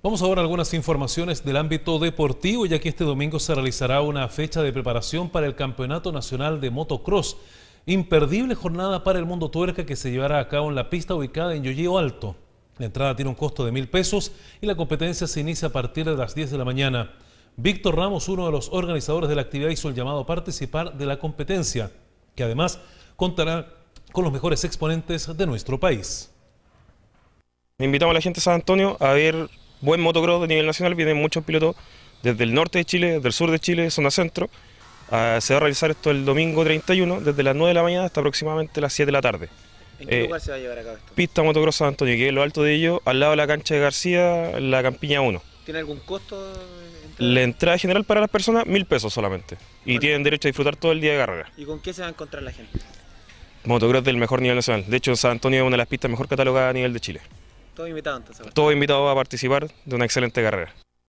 Vamos ahora a algunas informaciones del ámbito deportivo, ya que este domingo se realizará una fecha de preparación para el Campeonato Nacional de Motocross. Imperdible jornada para el mundo tuerca que se llevará a cabo en la pista ubicada en Yoyeo Alto. La entrada tiene un costo de mil pesos y la competencia se inicia a partir de las 10 de la mañana. Víctor Ramos, uno de los organizadores de la actividad, hizo el llamado a participar de la competencia, que además contará con los mejores exponentes de nuestro país. Invitamos a la gente de San Antonio a ver buen motocross de nivel nacional vienen muchos pilotos desde el norte de Chile, del sur de Chile, zona centro. Ah, se va a realizar esto el domingo 31, desde las 9 de la mañana hasta aproximadamente las 7 de la tarde. ¿En qué eh, lugar se va a llevar a cabo esto? Pista Motocross San Antonio, que es lo alto de ello, al lado de la cancha de García, la Campiña 1. ¿Tiene algún costo? La entrada general para las personas, mil pesos solamente. Y tienen derecho a disfrutar todo el día de carrera. ¿Y con qué se va a encontrar la gente? Motocross del mejor nivel nacional. De hecho, San Antonio es una de las pistas mejor catalogadas a nivel de Chile. Todo invitado a participar de una excelente carrera.